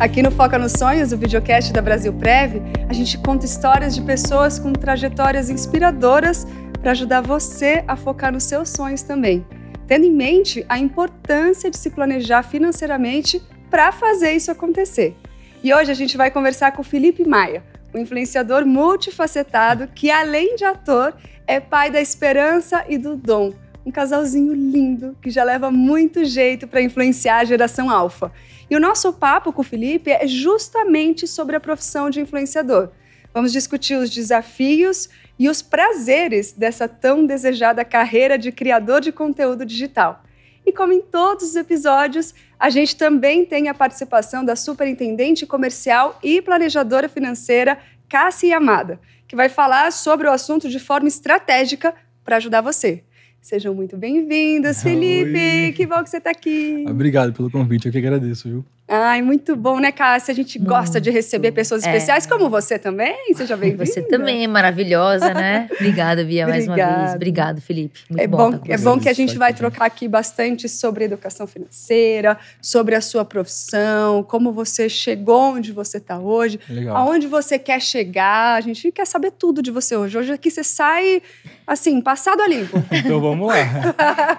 Aqui no Foca nos Sonhos, o videocast da Brasil Prev, a gente conta histórias de pessoas com trajetórias inspiradoras para ajudar você a focar nos seus sonhos também, tendo em mente a importância de se planejar financeiramente para fazer isso acontecer. E hoje a gente vai conversar com o Felipe Maia, um influenciador multifacetado que, além de ator, é pai da Esperança e do Dom um casalzinho lindo que já leva muito jeito para influenciar a geração alfa. E o nosso papo com o Felipe é justamente sobre a profissão de influenciador. Vamos discutir os desafios e os prazeres dessa tão desejada carreira de criador de conteúdo digital. E como em todos os episódios, a gente também tem a participação da superintendente comercial e planejadora financeira Cássia Amada, que vai falar sobre o assunto de forma estratégica para ajudar você. Sejam muito bem-vindos, Felipe! Oi. Que bom que você está aqui. Obrigado pelo convite, eu que agradeço, viu? Ai, muito bom, né, Cássia? A gente gosta muito. de receber pessoas é. especiais, é. como você também. Seja bem-vinda. Você também, maravilhosa, né? Obrigada, Bia, mais uma vez. Obrigado, Felipe. Muito é bom, bom É bom que a gente vai trocar aqui bastante sobre educação financeira, sobre a sua profissão, como você chegou onde você está hoje, Legal. aonde você quer chegar. A gente quer saber tudo de você hoje. Hoje aqui você sai, assim, passado a limpo. então vamos lá.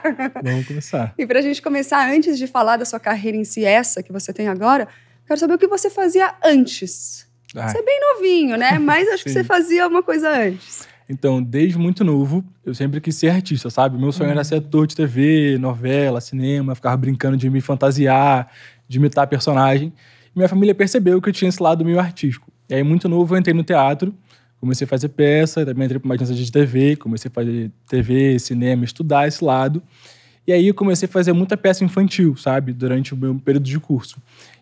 vamos começar. E para a gente começar, antes de falar da sua carreira em si, essa que você tem agora, quero saber o que você fazia antes. Ai. Você é bem novinho, né? Mas acho que você fazia uma coisa antes. Então, desde muito novo, eu sempre quis ser artista, sabe? Meu sonho era uhum. ser ator de TV, novela, cinema, ficar brincando de me fantasiar, de imitar personagem. E minha família percebeu que eu tinha esse lado meio artístico. E aí, muito novo, eu entrei no teatro, comecei a fazer peça, também entrei para uma agência de TV, comecei a fazer TV, cinema, estudar esse lado. E aí eu comecei a fazer muita peça infantil, sabe? Durante o meu período de curso.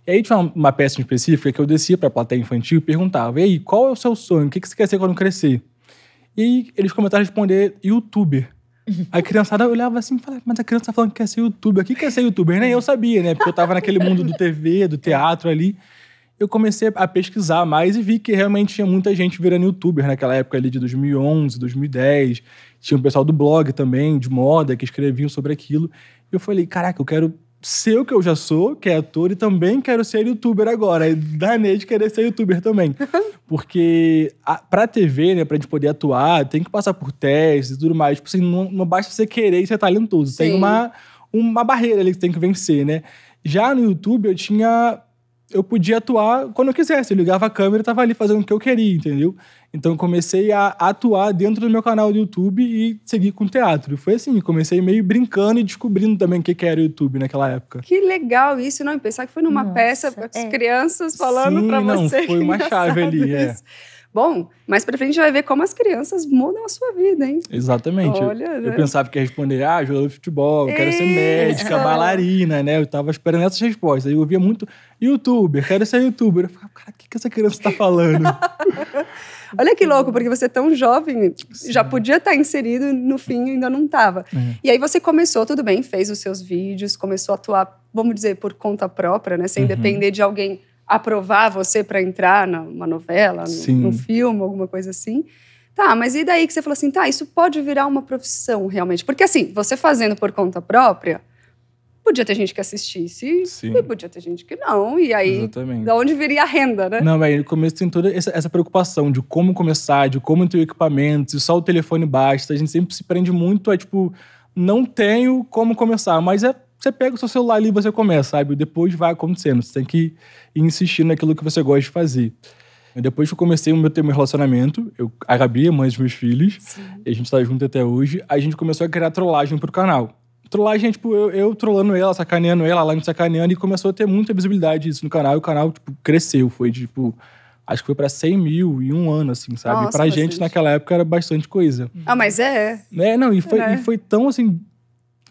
E aí tinha uma, peça específica que eu descia para a plateia infantil e perguntava: E aí, qual é o seu sonho? O que, que você quer ser quando crescer? E eles começaram a responder youtuber. A criançada olhava assim e falava, mas a criança tá falando que quer ser youtuber. O que quer ser youtuber? Nem eu sabia, né? Porque eu tava naquele mundo do TV, do teatro ali. Eu comecei a pesquisar mais e vi que realmente tinha muita gente virando youtuber naquela época ali de 2011, 2010. Tinha um pessoal do blog também, de moda, que escreviam sobre aquilo. E eu falei, caraca, eu quero ser o que eu já sou, que é ator, e também quero ser youtuber agora. E de querer ser youtuber também. Porque a, pra TV, né, pra gente poder atuar, tem que passar por testes e tudo mais. Tipo assim, não, não basta você querer e ser talentoso. Sim. Tem uma, uma barreira ali que você tem que vencer, né? Já no YouTube eu tinha eu podia atuar quando eu quisesse. Eu ligava a câmera e estava ali fazendo o que eu queria, entendeu? Então comecei a atuar dentro do meu canal do YouTube e seguir com teatro. Foi assim, comecei meio brincando e descobrindo também o que, era o YouTube naquela época. Que legal isso, não? E pensar que foi numa Nossa, peça para é. as crianças falando para você. Não, foi uma chave ali, é. Bom, mais pra frente vai ver como as crianças mudam a sua vida, hein? Exatamente. Olha, eu, né? eu pensava que ia responder, ah, jogador de futebol, eu quero Isso. ser é. médica, bailarina, né? Eu tava esperando essas respostas. Eu ouvia muito youtuber, quero ser youtuber. Eu falava, cara, o que, que essa criança tá falando? Olha que louco, porque você é tão jovem, Sim. já podia estar tá inserido, no fim ainda não estava. É. E aí você começou, tudo bem, fez os seus vídeos, começou a atuar, vamos dizer, por conta própria, né? Sem uhum. depender de alguém aprovar você para entrar numa novela, num, num filme, alguma coisa assim. Tá, mas e daí que você falou assim, tá, isso pode virar uma profissão realmente? Porque assim, você fazendo por conta própria, podia ter gente que assistisse Sim. e podia ter gente que não. E aí, Exatamente. da onde viria a renda, né? Não, mas no começo tem toda essa, preocupação de como começar, de como ter o equipamento, se só o telefone basta. A gente sempre se prende muito a, tipo, não tenho como começar, mas é você pega o seu celular ali e você começa, sabe? Depois vai acontecendo. Você tem que ir insistindo naquilo que você gosta de fazer. Depois que eu comecei o meu, meu relacionamento, eu, a Gabi a mãe dos meus filhos, Sim. e a gente tá junto até hoje, a gente começou a criar trollagem pro canal. Trollagem, é, tipo, eu, eu trollando ela, sacaneando ela, lá me sacaneando, e começou a ter muita visibilidade isso no canal, e o canal, tipo, cresceu. Foi, tipo, acho que foi para 100 mil em um ano, assim, sabe? Nossa, pra gente, naquela época, era bastante coisa. Ah, mas é. É, não, e foi, é. E foi tão, assim,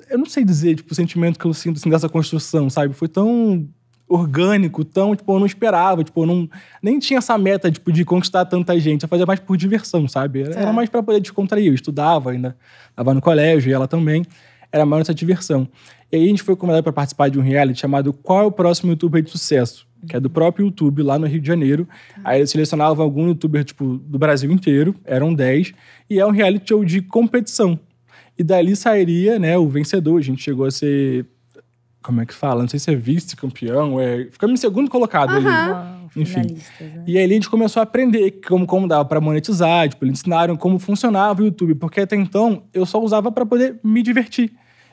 eu não sei dizer, tipo, o sentimento que eu sinto assim, dessa construção, sabe? Foi tão orgânico, tão, tipo, eu não esperava, tipo, eu não, nem tinha essa meta, tipo, de conquistar tanta gente, eu fazia mais por diversão, sabe? Era, era é. mais para poder descontrair, eu estudava ainda, estava no colégio e ela também, era mais essa diversão. E aí a gente foi convidado para participar de um reality chamado Qual é o Próximo YouTuber de Sucesso? Que é do próprio YouTube, lá no Rio de Janeiro. Tá. Aí eles selecionavam algum youtuber, tipo, do Brasil inteiro, eram 10, e é um reality show de competição. E dali sairia, né, o vencedor. A gente chegou a ser. Como é que fala? Não sei se é vice-campeão, é. Ficamos em segundo colocado uhum. ali. Uau, ah, Enfim. Né? E aí a gente começou a aprender como, como dava para monetizar, tipo, eles ensinaram como funcionava o YouTube, porque até então eu só usava para poder me divertir.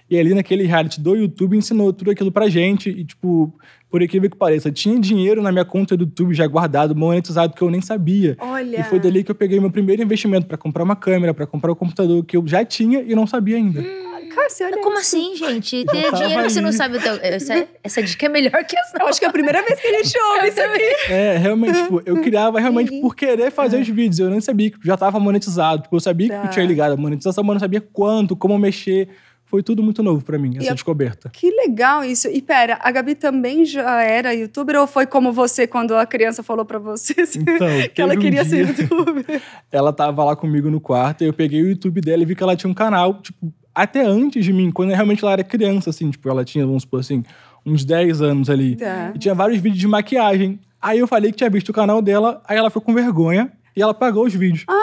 E ali naquele reality do YouTube ensinou tudo aquilo pra gente. E, tipo, por equívoco que pareça, tinha dinheiro na minha conta do YouTube já guardado, monetizado, que eu nem sabia. Olha. E foi dali que eu peguei meu primeiro investimento para comprar uma câmera, para comprar o um computador que eu já tinha e não sabia ainda. Hum. Cássia, Como isso. assim, gente? Ter dinheiro você não sabe o teu. Essa, essa dica é melhor que essa. Eu acho que é a primeira vez que a gente ouve isso aqui. É, realmente, tipo, eu criava realmente por querer fazer os vídeos. Eu nem sabia que já estava monetizado. Tipo, eu sabia tá. que eu tinha ligado a monetização, mas não sabia quanto, como mexer foi tudo muito novo para mim, essa descoberta. Que legal isso. E pera, a Gabi também já era youtuber ou foi como você quando a criança falou para você então, que ela queria um ser youtuber? Ela tava lá comigo no quarto, eu peguei o YouTube dela e vi que ela tinha um canal, tipo, até antes de mim, quando realmente ela era criança, assim, tipo, ela tinha, vamos supor assim, uns 10 anos ali. Tá. E tinha vários vídeos de maquiagem. Aí eu falei que tinha visto o canal dela, aí ela foi com vergonha e ela pagou os vídeos. Ai,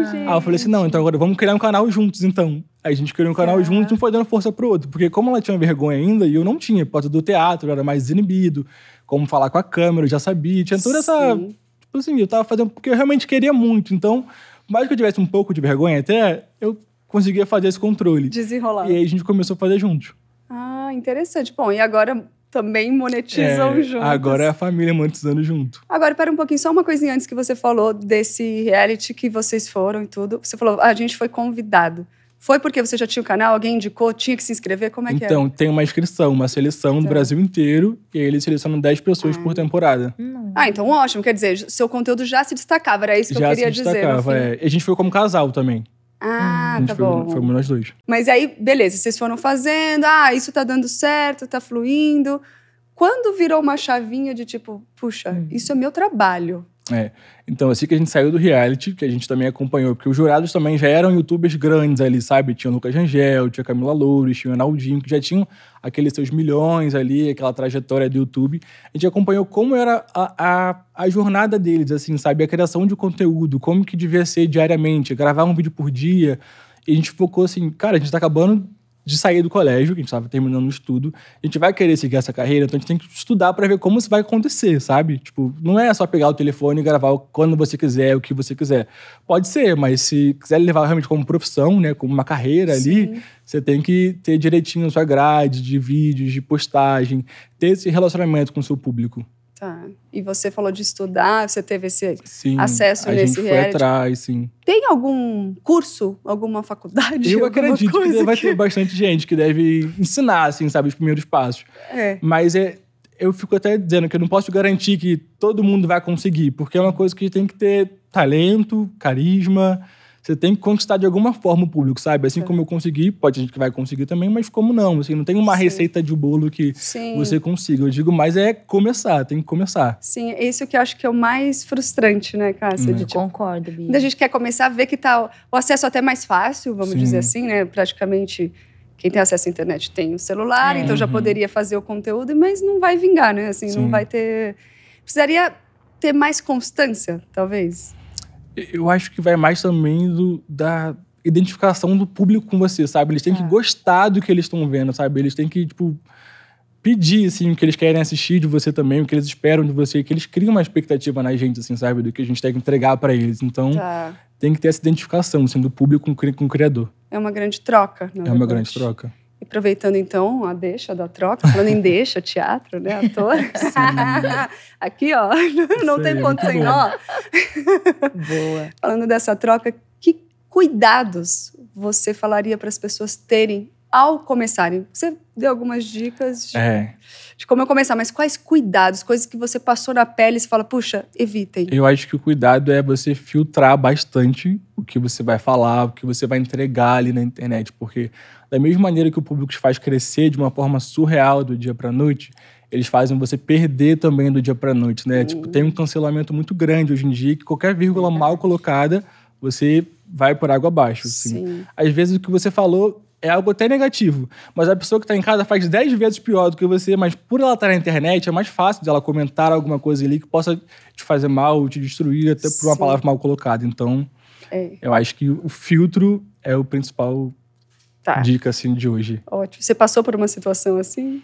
ah. gente. Aí eu falei assim: não, então agora vamos criar um canal juntos, então. Aí a gente criou um canal juntos, um foi dando força pro outro. Porque como ela tinha vergonha ainda, e eu não tinha, por causa do teatro, eu era mais inibido, como falar com a câmera, eu já sabia, tinha toda essa. Sim. Tipo assim, eu tava fazendo porque eu realmente queria muito. Então, mais que eu tivesse um pouco de vergonha até, eu conseguia fazer esse controle. Desenrolar. E aí a gente começou a fazer juntos. Ah, interessante. Bom, e agora também monetizam é, juntos. Agora é a família monetizando junto. Agora, pera um pouquinho, só uma coisinha antes que você falou desse reality que vocês foram e tudo. Você falou, ah, a gente foi convidado. Foi porque você já tinha o canal, alguém indicou, tinha que se inscrever? Como é então, que é? Então, tem uma inscrição, uma seleção então. do tá. Brasil inteiro, e eles selecionam 10 pessoas ah. por temporada. Ah, então ótimo. Quer dizer, seu conteúdo já se destacava, era isso que já eu queria se destacava, dizer. É. E a gente foi como casal também. Ah, tá foi, bom. Foi o nós dois. Mas aí, beleza, vocês foram fazendo, ah, isso tá dando certo, tá fluindo. Quando virou uma chavinha de tipo, puxa, hum. isso é meu trabalho. É. Então, assim que a gente saiu do reality, que a gente também acompanhou, porque os jurados também já eram youtubers grandes ali, sabe? Tinha o Lucas Rangel, tinha a Camila Loures, tinha o Naldinho, que já tinham aqueles seus milhões ali, aquela trajetória do YouTube. A gente acompanhou como era a, a, a jornada deles, assim, sabe? A criação de conteúdo, como que devia ser diariamente, gravar um vídeo por dia. E a gente focou assim, cara, a gente tá acabando de sair do colégio, que a gente estava terminando o estudo, a gente vai querer seguir essa carreira, então a gente tem que estudar para ver como isso vai acontecer, sabe? Tipo, não é só pegar o telefone e gravar quando você quiser, o que você quiser. Pode ser, mas se quiser levar realmente como profissão, né, como uma carreira Sim. ali, você tem que ter direitinho a sua grade de vídeos, de postagem, ter esse relacionamento com o seu público. Tá. E você falou de estudar, você teve esse sim, acesso a nesse gente foi atrás, sim. Tem algum curso, alguma faculdade? Eu acredito que, vai ter bastante gente que deve ensinar, assim, sabe, os primeiros passos. É. Mas é, eu fico até dizendo que eu não posso garantir que todo mundo vai conseguir, porque é uma coisa que tem que ter talento, carisma você tem que conquistar de alguma forma o público, sabe? Assim é. como eu consegui, pode gente que vai conseguir também, mas como não? Assim, não tem uma Sim. receita de bolo que Sim. você consiga. Eu digo, mas é começar, tem que começar. Sim, isso que eu acho que é o mais frustrante, né, Cássia? Hum. De, tipo, Concordo, Bia. Quando a gente quer começar ver que tá o acesso até mais fácil, vamos Sim. dizer assim, né? Praticamente quem tem acesso à internet tem o celular, é, então já uhum. poderia fazer o conteúdo, mas não vai vingar, né? Assim, Sim. não vai ter. Precisaria ter mais constância, talvez eu acho que vai mais também do, da identificação do público com você, sabe? Eles têm é. que gostar do que eles estão vendo, sabe? Eles têm que, tipo, pedir, assim, o que eles querem assistir de você também, o que eles esperam de você, que eles criam uma expectativa na gente, assim, sabe? Do que a gente tem que entregar para eles. Então, tá. tem que ter essa identificação, assim, do público com, com o criador. É uma grande troca, na É verdade. uma grande troca. Aproveitando então a deixa da troca, falando em deixa, teatro, né, ator. Aqui, ó, não tem ponto tá sem nó. Boa. falando dessa troca, que cuidados você falaria para as pessoas terem ao começarem? Você deu algumas dicas de... É de como eu começar, mas quais cuidados, coisas que você passou na pele e você fala, puxa, evitem? Eu acho que o cuidado é você filtrar bastante o que você vai falar, o que você vai entregar ali na internet, porque da mesma maneira que o público te faz crescer de uma forma surreal do dia para noite, eles fazem você perder também do dia para noite, né? Uhum. Tipo, tem um cancelamento muito grande hoje em dia que qualquer vírgula é mal colocada, você vai por água abaixo. Assim. Às vezes o que você falou é algo até negativo. Mas a pessoa que está em casa faz 10 vezes pior do que você, mas por ela estar na internet, é mais fácil dela comentar alguma coisa ali que possa te fazer mal, te destruir, até por uma Sim. palavra mal colocada. Então, é. eu acho que o filtro é o principal tá. dica assim, de hoje. Ótimo. Você passou por uma situação assim?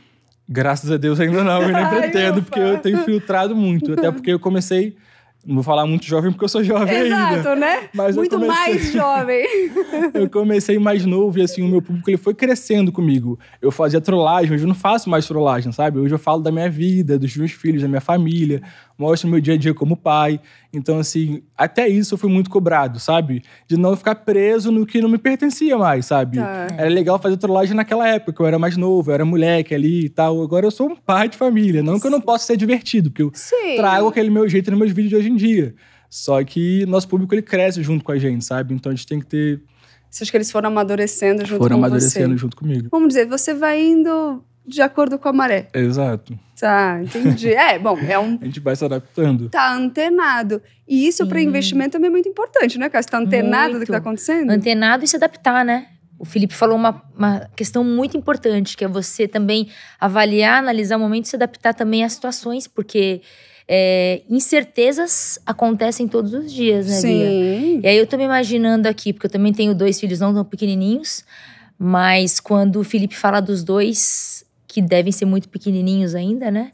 Graças a Deus ainda não, eu nem pretendo, Ai, porque eu tenho filtrado muito. Até porque eu comecei não vou falar muito jovem porque eu sou jovem Exato, ainda. Exato, né? Mas muito comecei, mais jovem. eu comecei mais novo e assim, o meu público ele foi crescendo comigo. Eu fazia trollagem, hoje eu não faço mais trollagem, sabe? Hoje eu falo da minha vida, dos meus filhos, da minha família mostra meu dia a dia como pai. Então, assim, até isso eu fui muito cobrado, sabe? De não ficar preso no que não me pertencia mais, sabe? Tá. Era legal fazer trollagem naquela época, eu era mais novo, eu era moleque ali e tal. Agora eu sou um pai de família. Não Sim. que eu não possa ser divertido, porque eu Sim. trago aquele meu jeito nos meus vídeos de hoje em dia. Só que nosso público ele cresce junto com a gente, sabe? Então a gente tem que ter você acha que eles foram amadurecendo junto foram com amadurecendo você? Foram amadurecendo junto comigo. Vamos dizer, você vai indo de acordo com a maré. Exato. Tá, entendi. É, bom, é um. a gente vai se adaptando. Tá antenado. E isso para uhum. investimento também é muito importante, né, Cássio? Tá antenado muito. do que tá acontecendo? Antenado e se adaptar, né? O Felipe falou uma, uma questão muito importante, que é você também avaliar, analisar o momento e se adaptar também às situações, porque é, incertezas acontecem todos os dias, né, Sim. E aí eu tô me imaginando aqui, porque eu também tenho dois filhos não tão pequenininhos, mas quando o Felipe fala dos dois, que devem ser muito pequenininhos ainda, né?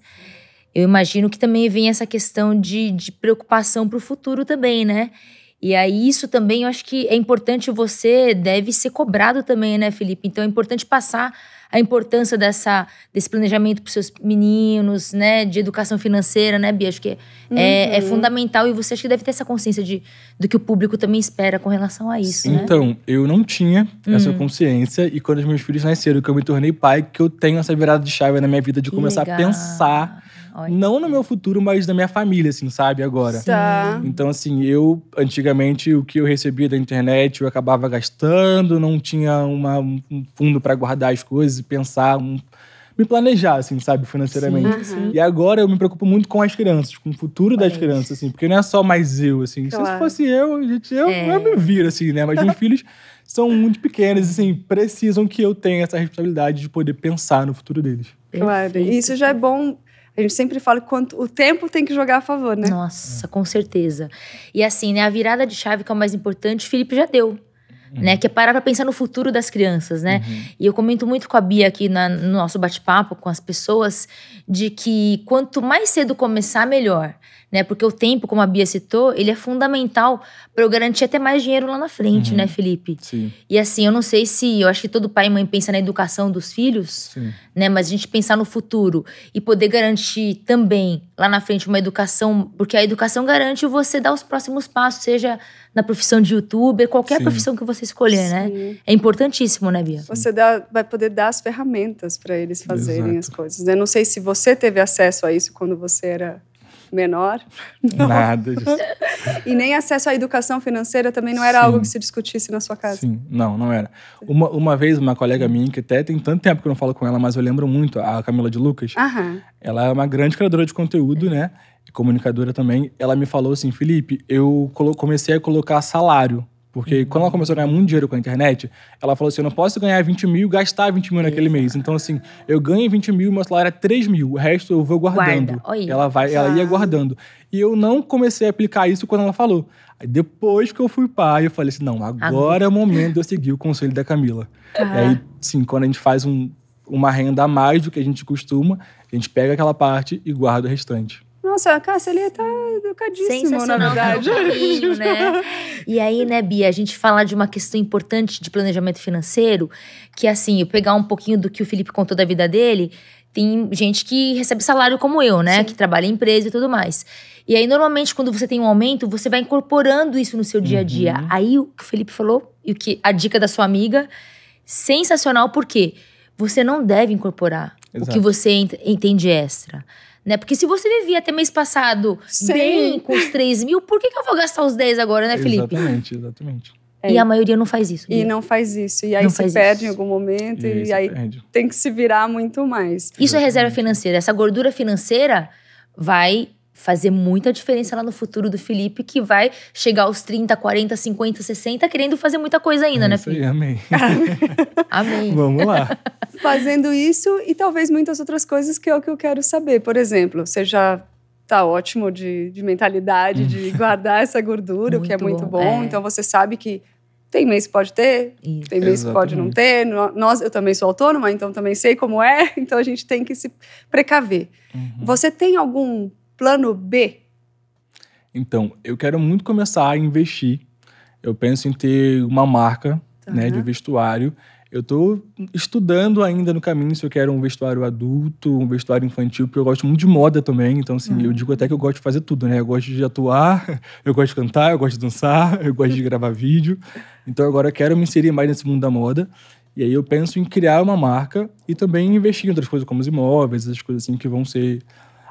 Eu imagino que também vem essa questão de, de preocupação para o futuro também, né? E aí, isso também eu acho que é importante, você deve ser cobrado também, né, Felipe? Então é importante passar a importância dessa, desse planejamento para os seus meninos, né? De educação financeira, né, Bia? Acho que uhum. é, é, é uhum. fundamental e você acho que deve ter essa consciência de, do que o público também espera com relação a isso. Né? Então, eu não tinha essa uhum. consciência e quando os meus filhos nasceram, que eu me tornei pai, que eu tenho essa virada de chave na minha vida de que começar legal. a pensar não no meu futuro, mas na minha família, assim, sabe? Agora. Tá. Então, assim, eu, antigamente, o que eu recebia da internet, eu acabava gastando, não tinha uma, um fundo para guardar as coisas e pensar, um, me planejar, assim, sabe? Financeiramente. Sim, uhum. E agora eu me preocupo muito com as crianças, com o futuro das crianças, assim, porque não é só mais eu, assim. Claro. Se fosse eu, gente, eu, é. eu me vira assim, né? Mas meus filhos são muito pequenos, assim, precisam que eu tenha essa responsabilidade de poder pensar no futuro deles. Claro, isso já é bom a gente sempre fala quanto o tempo tem que jogar a favor, né? Nossa, com certeza. E assim, né, a virada de chave que é o mais importante, o Felipe já deu. Uhum. né? Que é parar para pensar no futuro das crianças, né? Uhum. E eu comento muito com a Bia aqui na, no nosso bate-papo com as pessoas de que quanto mais cedo começar, melhor, né? Porque o tempo, como a Bia citou, ele é fundamental para eu garantir até mais dinheiro lá na frente, uhum. né, Felipe? Sim. E assim, eu não sei se eu acho que todo pai e mãe pensa na educação dos filhos, Sim. né? Mas a gente pensar no futuro e poder garantir também lá na frente uma educação, porque a educação garante você dar os próximos passos, seja na profissão de youtuber, qualquer Sim. profissão que você escolher, né? Sim. né? É importantíssimo, né, Bia? Você dá, vai poder dar as ferramentas para eles fazerem Exato. as coisas. Eu não sei se você teve acesso a isso quando você era menor. Não. Nada disso. e nem acesso à educação financeira também não era Sim. algo que se discutisse na sua casa. Sim, não, não era. Uma, uma vez, uma colega minha, que até tem tanto tempo que eu não falo com ela, mas eu lembro muito, a Camila de Lucas, Aham. ela é uma grande criadora de conteúdo, é. né? comunicadora também, ela me falou assim: Felipe, eu comecei a colocar salário. Porque uhum. quando ela começou a ganhar muito dinheiro com a internet, ela falou assim: eu não posso ganhar 20 mil e gastar 20 mil naquele mês. Então, assim, eu ganho 20 mil, meu salário é 3 mil, o resto eu vou guardando. Guarda. Ela, vai, ela ia guardando. E eu não comecei a aplicar isso quando ela falou. Aí depois que eu fui pai, eu falei assim: não, agora é o momento de eu seguir o conselho da Camila. Uhum. E ah. aí, sim, quando a gente faz um, uma renda a mais do que a gente costuma, a gente pega aquela parte e guarda o restante. Nossa, a Cássia ali tá educadíssima, na tá verdade. né? e aí, né, Bia, a gente fala de uma questão importante de planejamento financeiro, que é assim, eu pegar um pouquinho do que o Felipe contou da vida dele, tem gente que recebe salário como eu, né? Sim. Que trabalha em empresa e tudo mais. E aí, normalmente, quando você tem um aumento, você vai incorporando isso no seu dia a dia. Uhum. Aí o que o Felipe falou, e o que a dica da sua amiga, sensacional, porque você não deve incorporar Exato. o que você entende extra né? Porque se você vivia até mês passado Sim. bem com os 3 mil, por que, que eu vou gastar os 10 agora, né, Felipe? Exatamente, exatamente. É. E a maioria não faz isso. E não faz isso. E aí não se perde isso. em algum momento e, e aí perde. tem que se virar muito mais. Isso é reserva financeira. Essa gordura financeira vai fazer muita diferença lá no futuro do Felipe, que vai chegar aos 30, 40, 50, 60, querendo fazer muita coisa ainda, é né, Felipe? Aí, amém. amém. Vamos lá. Fazendo isso e talvez muitas outras coisas que é o que eu quero saber. Por exemplo, você já tá ótimo de, de mentalidade, de guardar essa gordura, o que é muito bom. bom. É. Então você sabe que tem mês que pode ter, Isso. tem mês Exatamente. que pode não ter. Nós, eu também sou autônoma, então também sei como é, então a gente tem que se precaver. Uhum. Você tem algum plano B? Então, eu quero muito começar a investir. Eu penso em ter uma marca uhum. né, de vestuário. Eu estou estudando ainda no caminho se eu quero um vestuário adulto, um vestuário infantil, porque eu gosto muito de moda também. Então, assim, uhum. eu digo até que eu gosto de fazer tudo, né? Eu gosto de atuar, eu gosto de cantar, eu gosto de dançar, eu gosto de gravar vídeo. Então, agora eu quero me inserir mais nesse mundo da moda. E aí eu penso em criar uma marca e também investir em outras coisas, como os imóveis, essas coisas assim que vão ser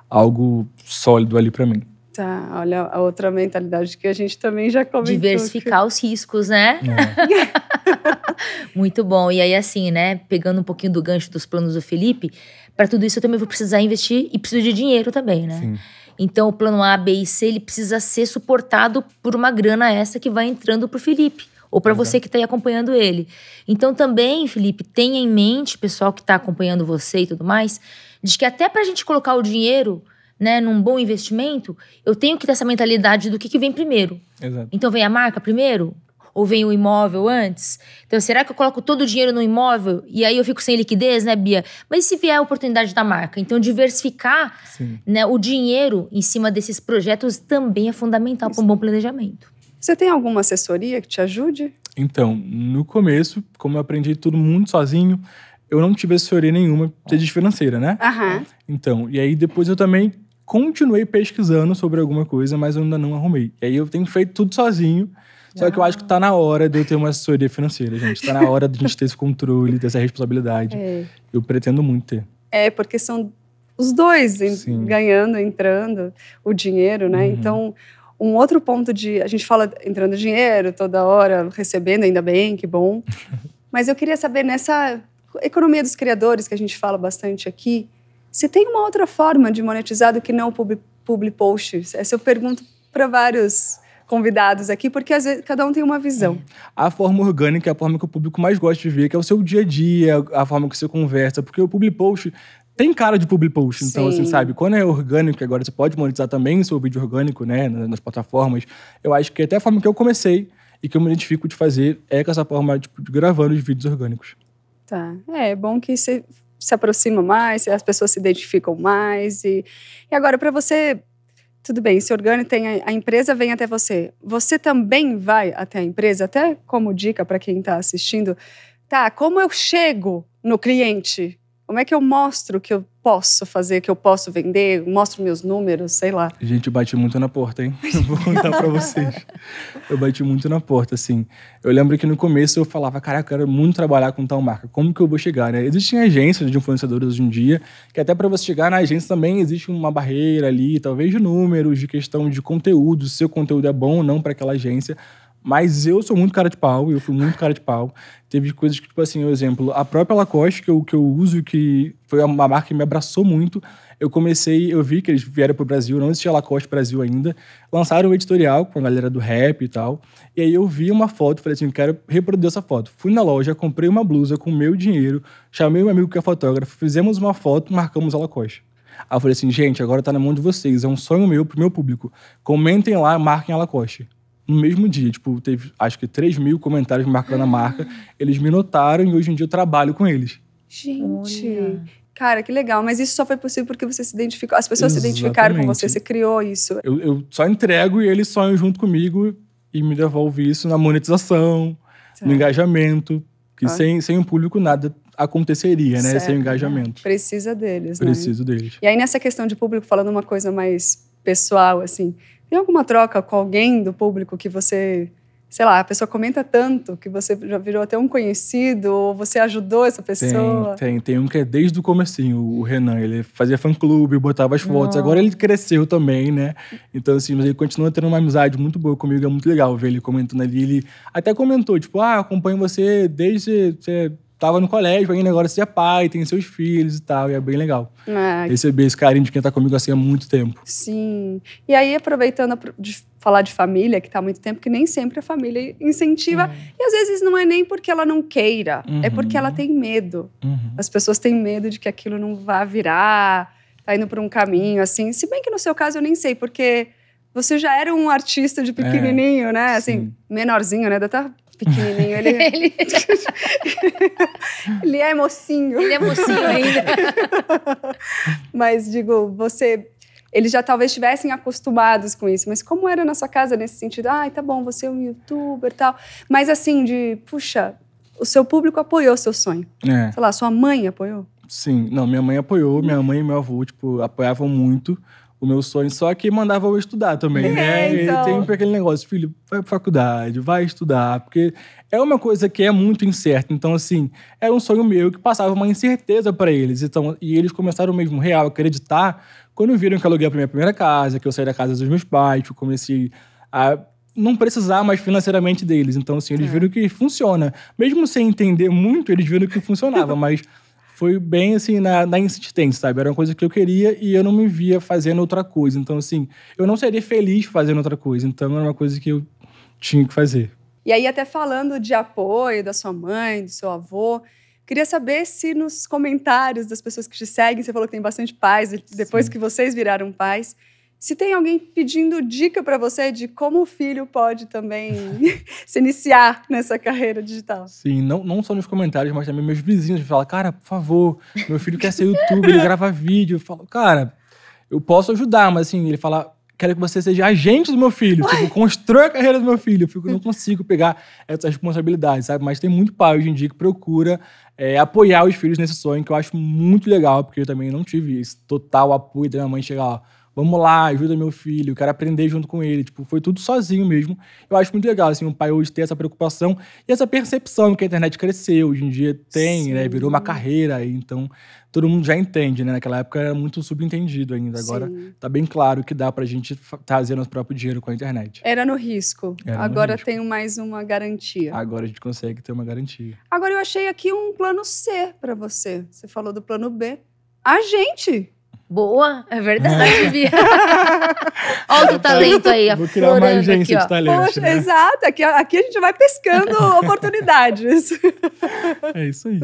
algo sólido ali para mim. Tá, olha a outra mentalidade que a gente também já comentou. Diversificar os riscos, né? É. Muito bom. E aí, assim, né? Pegando um pouquinho do gancho dos planos do Felipe, para tudo isso eu também vou precisar investir e preciso de dinheiro também, né? Sim. Então, o plano A, B e C, ele precisa ser suportado por uma grana essa que vai entrando pro Felipe ou para uhum. você que está aí acompanhando ele. Então também, Felipe, tenha em mente, pessoal que está acompanhando você e tudo mais, de que até para a gente colocar o dinheiro né, num bom investimento, eu tenho que ter essa mentalidade do que, que vem primeiro. Exato. Então vem a marca primeiro? Ou vem o imóvel antes? Então, será que eu coloco todo o dinheiro no imóvel e aí eu fico sem liquidez, né, Bia? Mas se vier a oportunidade da marca? Então, diversificar né, o dinheiro em cima desses projetos também é fundamental para um bom planejamento. Você tem alguma assessoria que te ajude? Então, no começo, como eu aprendi tudo muito sozinho, eu não tive assessoria nenhuma de financeira, né? Aham. Então, e aí depois eu também continuei pesquisando sobre alguma coisa, mas eu ainda não arrumei. E aí eu tenho feito tudo sozinho. Só que eu acho que tá na hora de eu ter uma assessoria financeira, gente. Tá na hora de a gente ter esse controle, ter essa responsabilidade. É. Eu pretendo muito ter. É, porque são os dois Sim. ganhando, entrando o dinheiro, né? Uhum. Então, um outro ponto de. A gente fala entrando dinheiro toda hora, recebendo, ainda bem, que bom. Mas eu queria saber, nessa economia dos criadores que a gente fala bastante aqui, se tem uma outra forma de monetizar do que não o public, post? Essa eu pergunto para vários convidados aqui, porque às vezes cada um tem uma visão. A forma orgânica é a forma que o público mais gosta de ver, que é o seu dia a dia, a forma que você conversa, porque o public post tem cara de public post, então, assim, Sim. assim, sabe? Quando é orgânico, agora você pode monetizar também o seu vídeo orgânico, né, nas plataformas. Eu acho que até a forma que eu comecei e que eu me identifico de fazer é com essa forma tipo, de gravando os vídeos orgânicos. Tá. É, é bom que você se aproxima mais, as pessoas se identificam mais. E, e agora, para você. Tudo bem, se orgânico tem a, a empresa vem até você. Você também vai até a empresa, até como dica para quem está assistindo. Tá, como eu chego no cliente? Como é que eu mostro que eu posso fazer, que eu posso vender, mostro meus números, sei lá. Gente, eu bati muito na porta, hein? Vou contar pra vocês. Eu bati muito na porta, assim. Eu lembro que no começo eu falava, caraca, eu quero muito trabalhar com tal marca. Como que eu vou chegar, né? Existem agências de influenciadores hoje em dia, que até para você chegar na agência também existe uma barreira ali, talvez de números, de questão de conteúdo, se o conteúdo é bom ou não para aquela agência. Mas eu sou muito cara de pau, eu fui muito cara de pau. Teve coisas que, tipo assim, o exemplo, a própria Lacoste, que eu, que eu uso, que foi uma marca que me abraçou muito. Eu comecei, eu vi que eles vieram pro Brasil, não existia Lacoste Brasil ainda. Lançaram um editorial com a galera do rap e tal. E aí eu vi uma foto, falei assim, quero reproduzir essa foto. Fui na loja, comprei uma blusa com meu dinheiro, chamei um amigo que é fotógrafo, fizemos uma foto, marcamos a Lacoste. Aí eu falei assim, gente, agora tá na mão de vocês, é um sonho meu pro meu público. Comentem lá, marquem a Lacoste no mesmo dia. Tipo, teve acho que 3 mil comentários marcando a marca. Eles me notaram e hoje em dia eu trabalho com eles. Gente. Olha. Cara, que legal. Mas isso só foi possível porque você se identificou. As pessoas Exatamente. se identificaram com você, você criou isso. Eu, eu só entrego e eles sonham junto comigo e me devolve isso na monetização, no engajamento. Que ah. sem, sem o público nada aconteceria, né? Certo. Sem engajamento. Precisa deles, Preciso né? Preciso deles. E aí, nessa questão de público, falando uma coisa mais pessoal, assim, tem alguma troca com alguém do público que você, sei lá, a pessoa comenta tanto que você já virou até um conhecido ou você ajudou essa pessoa? Tem, tem. Tem um que é desde o comecinho, o Renan. Ele fazia fã-clube, botava as fotos. Não. Agora ele cresceu também, né? Então, assim, mas ele continua tendo uma amizade muito boa comigo. É muito legal ver ele comentando ali. Ele até comentou, tipo, ah, acompanho você desde... Você tava no colégio ainda, agora você é pai, tem seus filhos e tal, e é bem legal. Ah, receber esse carinho de quem tá comigo assim há muito tempo. Sim. E aí, aproveitando de falar de família, que tá há muito tempo, que nem sempre a família incentiva, é. e às vezes não é nem porque ela não queira, uhum. é porque uhum. ela tem medo. Uhum. As pessoas têm medo de que aquilo não vá virar, tá indo por um caminho, assim. Se bem que no seu caso eu nem sei, porque você já era um artista de é. pequenininho, é, né? Assim, sim. menorzinho, né? Da estar tá pequenininho. Ele, ele... ele é mocinho. Ele é mocinho ainda. mas, digo, você eles já talvez estivessem acostumados com isso, mas como era na sua casa nesse sentido? Ai, ah, tá bom, você é um youtuber tal. Mas assim, de, puxa, o seu público apoiou o seu sonho. É. Sei lá, sua mãe apoiou? Sim, não, minha mãe apoiou, minha mãe e meu avô, tipo, apoiavam muito o meu sonho, só que mandava eu estudar também, é, né? Então... E tem aquele negócio, filho, vai pra faculdade, vai estudar, porque é uma coisa que é muito incerta. Então, assim, era um sonho meu que passava uma incerteza para eles. Então, e eles começaram mesmo real a acreditar quando viram que aluguei a minha primeira casa, que eu saí da casa dos meus pais, que eu comecei a não precisar mais financeiramente deles. Então, assim, eles é. viram que funciona. Mesmo sem entender muito, eles viram que funcionava, mas foi bem assim na, na insistência, sabe? Era uma coisa que eu queria e eu não me via fazendo outra coisa. Então, assim, eu não seria feliz fazendo outra coisa. Então, era uma coisa que eu tinha que fazer. E aí, até falando de apoio da sua mãe, do seu avô, queria saber se nos comentários das pessoas que te seguem, você falou que tem bastante pais depois Sim. que vocês viraram pais. Se tem alguém pedindo dica para você de como o filho pode também se iniciar nessa carreira digital. Sim, não, não só nos comentários, mas também meus vizinhos falam: cara, por favor, meu filho quer ser youtuber, ele grava vídeo. Eu falo, cara, eu posso ajudar, mas assim, ele fala: quero que você seja agente do meu filho, Uai. tipo, constrói a carreira do meu filho. Eu fico, não consigo pegar essa responsabilidade, sabe? Mas tem muito pai hoje em dia que procura é, apoiar os filhos nesse sonho, que eu acho muito legal, porque eu também não tive esse total apoio da minha mãe chegar, ó vamos lá, ajuda meu filho, quero aprender junto com ele. Tipo, foi tudo sozinho mesmo. Eu acho muito legal, assim, o pai hoje ter essa preocupação e essa percepção que a internet cresceu. Hoje em dia tem, né, Sim. né? Virou uma carreira, então todo mundo já entende, né? Naquela época era muito subentendido ainda. Agora Sim. tá bem claro que dá pra gente trazer nosso próprio dinheiro com a internet. Era no risco. Era Agora no risco. tenho mais uma garantia. Agora a gente consegue ter uma garantia. Agora eu achei aqui um plano C para você. Você falou do plano B. A gente Boa, é verdade, é. Bia. Olha o talento aí, Vou criar uma agência aqui, de talento. Poxa, né? Exato, aqui, aqui a gente vai pescando oportunidades. É isso aí.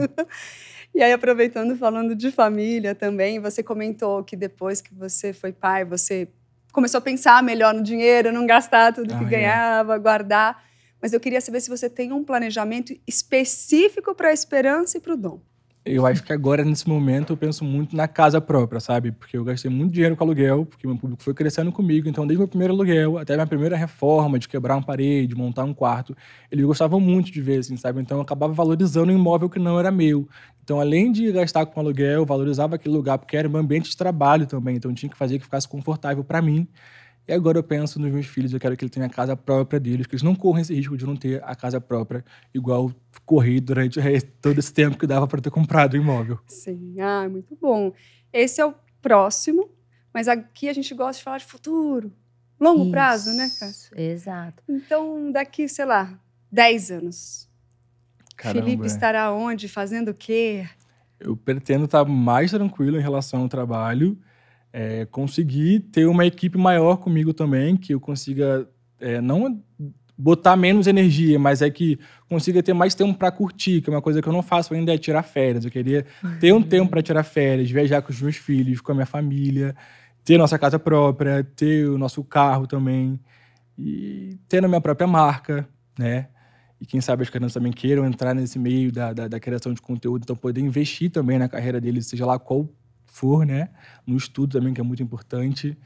E aí, aproveitando, falando de família também, você comentou que depois que você foi pai, você começou a pensar melhor no dinheiro, não gastar tudo que ah, é. ganhava, é. guardar. Mas eu queria saber se você tem um planejamento específico para a esperança e para o dom eu acho que agora, nesse momento, eu penso muito na casa própria, sabe? Porque eu gastei muito dinheiro com aluguel, porque meu público foi crescendo comigo. Então, desde meu primeiro aluguel até minha primeira reforma, de quebrar uma parede, montar um quarto, eles gostavam muito de ver, assim, sabe? Então, eu acabava valorizando um imóvel que não era meu. Então, além de gastar com aluguel, valorizava aquele lugar, porque era um ambiente de trabalho também. Então, tinha que fazer que ficasse confortável para mim. E agora eu penso nos meus filhos, eu quero que eles tenham a casa própria deles, que eles não corram esse risco de não ter a casa própria, igual corri durante eh, todo esse tempo que dava para ter comprado o imóvel. Sim, ah, muito bom. Esse é o próximo, mas aqui a gente gosta de falar de futuro, longo Isso, prazo, né, Cássio? Exato. Então, daqui, sei lá, 10 anos. Caramba, Felipe é. estará onde, fazendo o quê? Eu pretendo estar tá mais tranquilo em relação ao trabalho é, conseguir ter uma equipe maior comigo também, que eu consiga é, não botar menos energia, mas é que consiga ter mais tempo para curtir, que é uma coisa que eu não faço ainda é tirar férias. Eu queria ter um tempo para tirar férias, viajar com os meus filhos, com a minha família, ter nossa casa própria, ter o nosso carro também e ter a minha própria marca, né? E quem sabe as crianças também queiram entrar nesse meio da, da, da criação de conteúdo, então poder investir também na carreira deles, seja lá qual for, né? No estudo também, que é muito importante.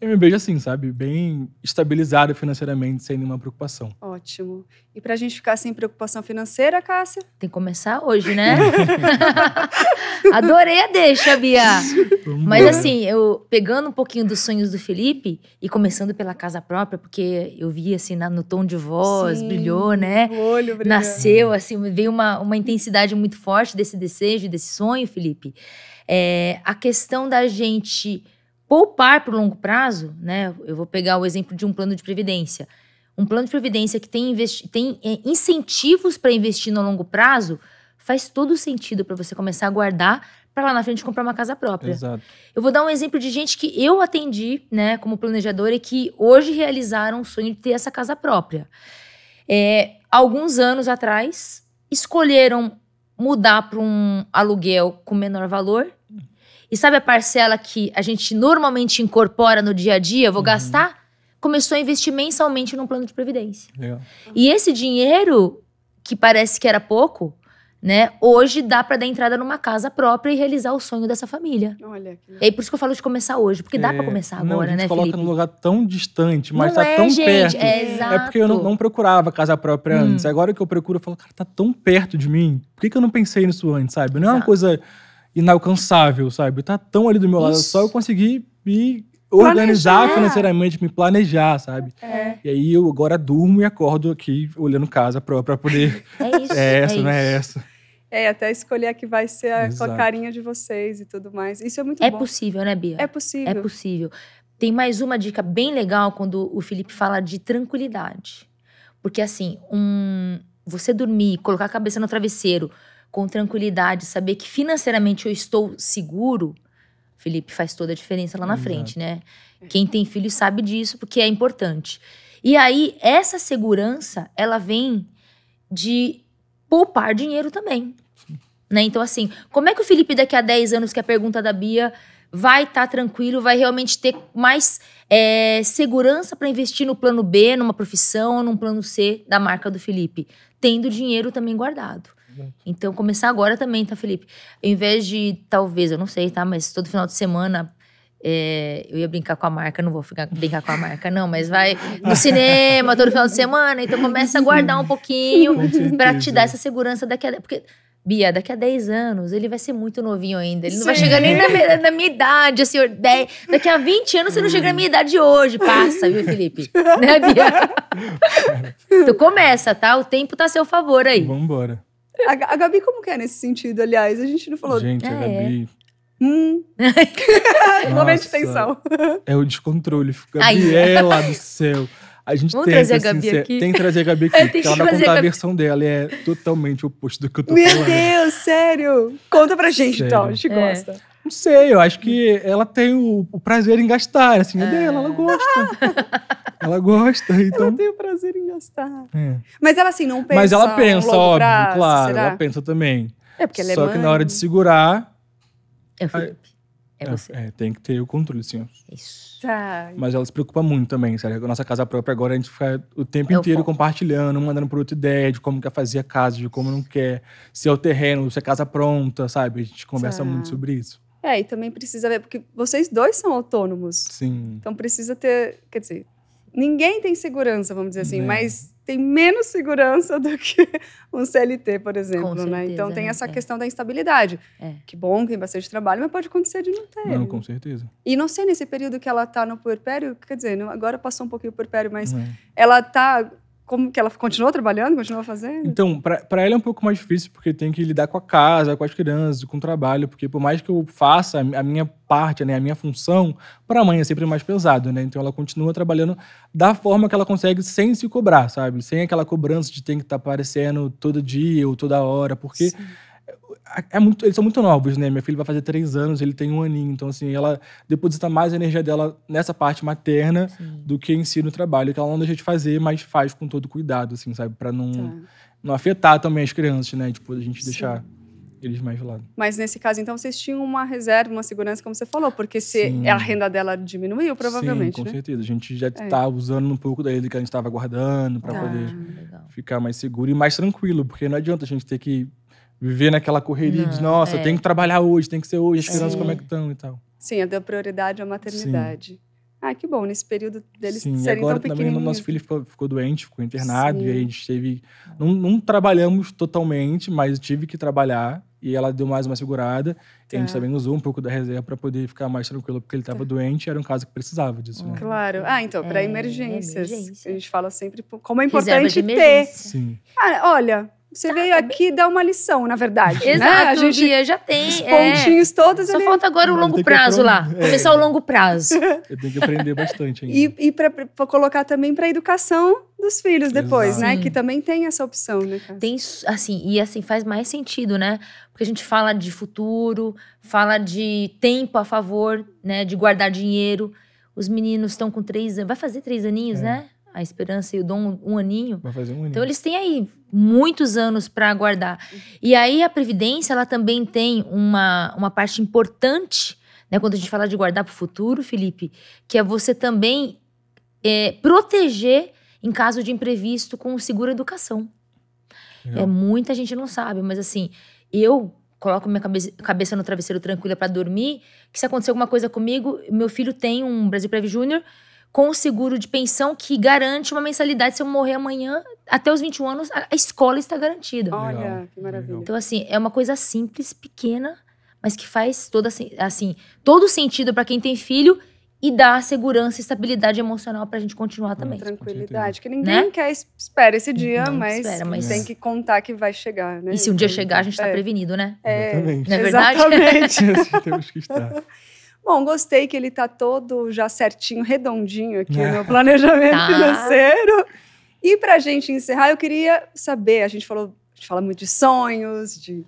Eu me vejo assim, sabe? Bem estabilizado financeiramente, sem nenhuma preocupação. Ótimo. E para a gente ficar sem preocupação financeira, Cássia? Tem que começar hoje, né? Adorei a deixa, Bia. Mas assim, eu pegando um pouquinho dos sonhos do Felipe e começando pela casa própria, porque eu vi assim na, no tom de voz, Sim, brilhou, né? O olho brilhou. Nasceu, assim, veio uma, uma intensidade muito forte desse desejo, desse sonho, Felipe. É, a questão da gente poupar para o longo prazo, né? Eu vou pegar o exemplo de um plano de previdência. Um plano de previdência que tem, tem é, incentivos para investir no longo prazo faz todo sentido para você começar a guardar para lá na frente comprar uma casa própria. Exato. Eu vou dar um exemplo de gente que eu atendi, né, como planejadora e que hoje realizaram o sonho de ter essa casa própria. É, alguns anos atrás, escolheram mudar para um aluguel com menor valor. E sabe a parcela que a gente normalmente incorpora no dia a dia, vou uhum. gastar? Começou a investir mensalmente num plano de previdência. Legal. E esse dinheiro, que parece que era pouco, né? Hoje dá para dar entrada numa casa própria e realizar o sonho dessa família. Olha. aí É por isso que eu falo de começar hoje, porque é... dá para começar agora, não, a gente né, coloca Felipe? num lugar tão distante, mas não tá é, tão gente, perto. É, exato. é porque eu não, não procurava casa própria hum. antes. Agora que eu procuro, eu falo, cara, tá tão perto de mim. Por que, que eu não pensei nisso antes, sabe? Não é uma coisa inalcançável, sabe? Tá tão ali do meu lado, só eu consegui me organizar planejar. financeiramente, me planejar, sabe? É. E aí eu agora durmo e acordo aqui olhando casa própria para poder. É isso. É essa, é não né? é essa. É, até escolher a que vai ser a, carinha de vocês e tudo mais. Isso é muito é bom. É possível, né, Bia? É possível. É possível. Tem mais uma dica bem legal quando o Felipe fala de tranquilidade. Porque assim, um você dormir, colocar a cabeça no travesseiro com tranquilidade, saber que financeiramente eu estou seguro, Felipe, faz toda a diferença lá na Exato. frente, né? Quem tem filho sabe disso, porque é importante. E aí, essa segurança, ela vem de poupar dinheiro também. Né? Então, assim, como é que o Felipe, daqui a 10 anos, que é a pergunta da Bia, vai estar tá tranquilo, vai realmente ter mais é, segurança para investir no plano B, numa profissão, num plano C da marca do Felipe, tendo dinheiro também guardado. Então, começar agora também, tá, Felipe? Em vez de, talvez, eu não sei, tá? Mas todo final de semana é, eu ia brincar com a marca, não vou ficar, brincar com a marca, não, mas vai no cinema todo final de semana, então começa a guardar um pouquinho para te dar essa segurança daqui a. Porque, Bia, daqui a 10 anos ele vai ser muito novinho ainda. Ele não vai chegar nem na, minha, na minha idade, assim, 10, daqui a 20 anos você não chega na minha idade hoje. Passa, viu, Felipe? né, Bia? então começa, tá? O tempo tá a seu favor aí. Vambora. A, Gabi, como que é nesse sentido, aliás? A gente não falou. Gente, a ah, Gabi. É. Hum. momento de tensão. É o descontrole. Gabriela Aí. do céu. A gente Vamos tem trazer a Gabi assim, aqui. Tem que trazer a Gabi aqui. Porque ela vai contar a, a, versão dela. E é totalmente oposto do que eu tô Meu falando. Meu Deus, sério. Conta pra gente, sério. então. A gente é. gosta. Não sei, eu acho que ela tem o, o prazer em gastar, assim, é, dela, ela gosta. ela gosta, então... Ela tem o prazer em gastar. É. Mas ela, assim, não pensa Mas ela pensa, óbvio, prazo, claro, será? ela pensa também. É porque ela Só é Só que na hora de segurar, é o Felipe. Ai. É, é você. É, tem que ter o controle, sim. Isso. Tá. Mas ela se preocupa muito também, sério. A nossa casa própria agora a gente fica o tempo é inteiro o compartilhando, mandando por outra ideia de como quer fazer a casa, de como não quer, se é o terreno, se é casa pronta, sabe? A gente conversa tá. muito ah. sobre isso. É, e também precisa ver, porque vocês dois são autônomos. Sim. Então precisa ter, quer dizer, ninguém tem segurança, vamos dizer assim, é. mas tem menos segurança do que um CLT, por exemplo, né? certeza, então, né? Então tem essa é. questão da instabilidade. É. Que bom, tem bastante trabalho, mas pode acontecer de não ter. Não, com certeza. E não sei nesse período que ela está no puerpério, quer dizer, agora passou um pouquinho o puerpério, mas é. ela está como que ela continuou trabalhando, continuou fazendo? Então, para ela é um pouco mais difícil, porque tem que lidar com a casa, com as crianças, com o trabalho, porque por mais que eu faça a minha parte, né, a minha função, para a mãe é sempre mais pesado, né? Então ela continua trabalhando da forma que ela consegue sem se cobrar, sabe? Sem aquela cobrança de ter que estar tá aparecendo todo dia ou toda hora, porque... Sim é muito, eles são muito novos, né? Minha filha vai fazer três anos, ele tem um aninho. Então, assim, ela deposita mais a energia dela nessa parte materna Sim. do que em si no trabalho, que ela não deixa de fazer, mas faz com todo cuidado, assim, sabe? Para não, tá. não afetar também as crianças, né? Tipo, a gente Sim. deixar eles mais de lado. Mas nesse caso, então, vocês tinham uma reserva, uma segurança, como você falou, porque se Sim. a renda dela diminuiu, provavelmente. Sim, com né? certeza. A gente já está é. usando um pouco daí que a gente estava guardando para tá. poder legal. ficar mais seguro e mais tranquilo, porque não adianta a gente ter que viver naquela correria de, nossa, é. tem que trabalhar hoje, tem que ser hoje, as Sim. crianças como é que estão e tal. Sim, eu dei prioridade à é maternidade. Sim. Ah, que bom, nesse período deles Sim, serem agora, tão pequenininhos. Também, nosso filho ficou, ficou doente, ficou internado, Sim. e aí a gente teve... Não, não trabalhamos totalmente, mas tive que trabalhar, e ela deu mais uma segurada. Tá. E a gente tá. também usou um pouco da reserva para poder ficar mais tranquilo, porque ele estava tá. doente era um caso que precisava disso. Né? Claro. Ah, então, para é, emergências. Emergência. A gente fala sempre como é importante ter. Sim. Ah, olha, você tá, veio tá aqui bem. dar uma lição, na verdade. Né? Exato, né? a gente dia já tem. Os é. pontinhos é. todos. Só ali. falta agora o longo prazo lá. É. Começar o longo prazo. Eu tenho que aprender bastante ainda. E, e para colocar também para educação dos filhos depois, né? Exato. né? Sim. Que também tem essa opção, né? Cara? Tem, assim, e assim faz mais sentido, né? Porque a gente fala de futuro, fala de tempo a favor, né? De guardar dinheiro. Os meninos estão com três anos, vai fazer três aninhos, é. né? a Esperança e o Dom um aninho. Vai fazer um aninho. Então eles têm aí muitos anos para aguardar. E aí a Previdência, ela também tem uma, uma parte importante, né, quando a gente fala de guardar para o futuro, Felipe, que é você também é, proteger em caso de imprevisto com o seguro educação. Legal. É muita gente não sabe, mas assim, eu coloco minha cabeça, cabeça no travesseiro tranquila para dormir, que se acontecer alguma coisa comigo, meu filho tem um Brasil Prev Júnior, com o seguro de pensão que garante uma mensalidade se eu morrer amanhã, até os 21 anos, a escola está garantida. Olha, Legal. que maravilha. Então, assim, é uma coisa simples, pequena, mas que faz toda, assim, assim todo sentido para quem tem filho e dá segurança e estabilidade emocional para a gente continuar também. Tranquilidade, que ninguém né? quer, espera esse dia, mas, espera, mas, tem que contar que vai chegar, né? E se um dia então, chegar, a gente está é. prevenido, né? É. Exatamente. Não é verdade? Exatamente. Temos que estar. Bom, gostei que ele está todo já certinho, redondinho aqui é. no planejamento tá. financeiro. E para a gente encerrar, eu queria saber, a gente falou, a gente fala muito de sonhos, de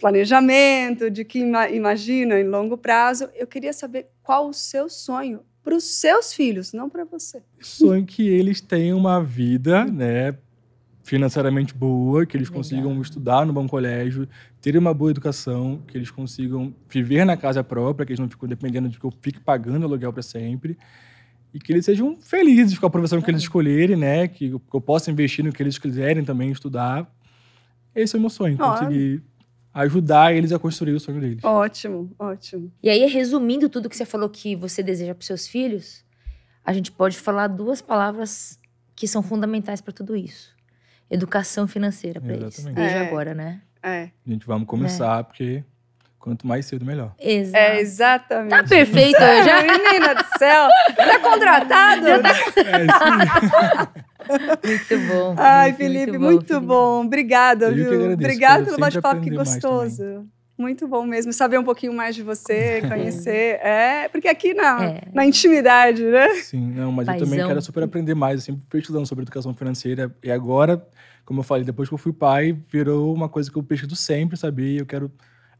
planejamento, de que imagina em longo prazo. Eu queria saber qual o seu sonho para os seus filhos, não para você. Sonho que eles tenham uma vida, né, financeiramente boa, que eles Legal. consigam estudar no bom colégio, ter uma boa educação, que eles consigam viver na casa própria, que eles não ficam dependendo de que eu fique pagando aluguel para sempre. E que eles sejam felizes com a profissão é. que eles escolherem, né? Que eu possa investir no que eles quiserem também, estudar. Esse é o meu sonho, Olha. conseguir ajudar eles a construir o sonho deles. Ótimo, ótimo. E aí, resumindo tudo que você falou que você deseja para seus filhos, a gente pode falar duas palavras que são fundamentais para tudo isso educação financeira para isso. Desde é. agora, né? É. Gente, vamos começar, é. porque quanto mais cedo, melhor. Exato. É, exatamente. Tá perfeito, eu já. Menina do céu, tá contratado? Já tá... É, muito bom. Ai, Felipe, muito bom. Muito bom. Obrigada, viu? Obrigada pelo bate-papo, que gostoso. Muito bom mesmo saber um pouquinho mais de você, conhecer. É, porque aqui na, é. na intimidade, né? Sim, não, mas Paizão. eu também quero super aprender mais. Eu sempre fui estudando sobre educação financeira. E agora, como eu falei, depois que eu fui pai, virou uma coisa que eu pesquiso sempre, sabia? Eu quero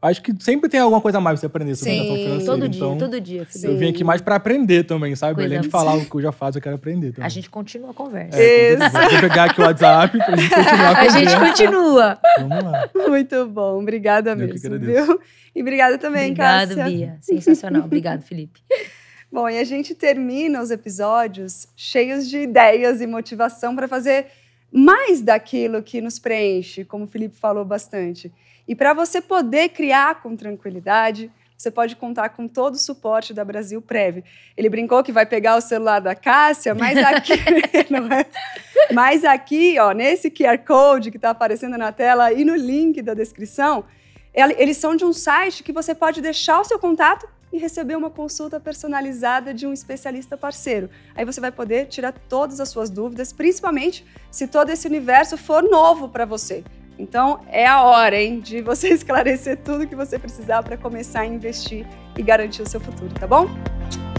acho que sempre tem alguma coisa a mais pra você aprender sobre Sim, Todo dia, então todo dia. Filho. Eu vim aqui mais pra aprender também, sabe? Coisa Além de assim. falar o que eu já faço, eu quero aprender também. A gente continua a conversa. É, Isso. Vou pegar aqui o WhatsApp pra gente continuar a conversa. A gente continua. Vamos lá. Muito bom. Obrigada eu mesmo, viu? E obrigada também, Obrigado, Cássia. Obrigada, Bia. Sensacional. Obrigado, Felipe. Bom, e a gente termina os episódios cheios de ideias e motivação para fazer mais daquilo que nos preenche, como o Felipe falou bastante. E para você poder criar com tranquilidade, você pode contar com todo o suporte da Brasil Prev. Ele brincou que vai pegar o celular da Cássia, mas aqui, é? mas aqui, ó, nesse QR Code que está aparecendo na tela e no link da descrição, eles são de um site que você pode deixar o seu contato e receber uma consulta personalizada de um especialista parceiro. Aí você vai poder tirar todas as suas dúvidas, principalmente se todo esse universo for novo para você. Então é a hora, hein, de você esclarecer tudo que você precisar para começar a investir e garantir o seu futuro, tá bom?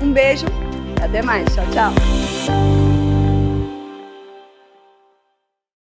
Um beijo e até mais. Tchau, tchau.